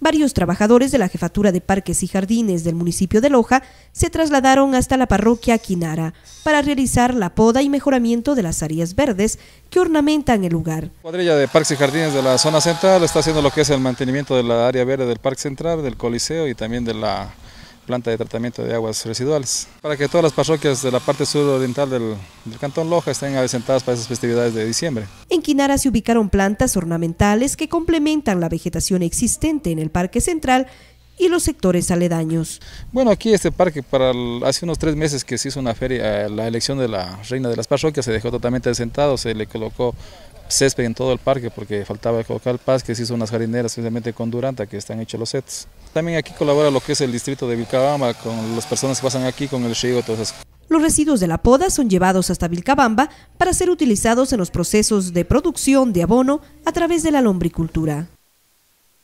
Varios trabajadores de la Jefatura de Parques y Jardines del municipio de Loja se trasladaron hasta la parroquia Quinara para realizar la poda y mejoramiento de las áreas verdes que ornamentan el lugar. La cuadrilla de Parques y Jardines de la zona central está haciendo lo que es el mantenimiento de la área verde del Parque Central, del Coliseo y también de la planta de tratamiento de aguas residuales, para que todas las parroquias de la parte sur del, del Cantón Loja estén asentadas para esas festividades de diciembre. En Quinara se ubicaron plantas ornamentales que complementan la vegetación existente en el Parque Central y los sectores aledaños. Bueno, aquí este parque, para hace unos tres meses que se hizo una feria, la elección de la reina de las parroquias se dejó totalmente asentado, se le colocó césped en todo el parque porque faltaba colocar paz que se hizo unas jardineras simplemente con Duranta que están hechos los sets. También aquí colabora lo que es el distrito de Vilcabamba con las personas que pasan aquí con el Shigo, todas los residuos de la poda son llevados hasta Vilcabamba para ser utilizados en los procesos de producción de abono a través de la lombricultura.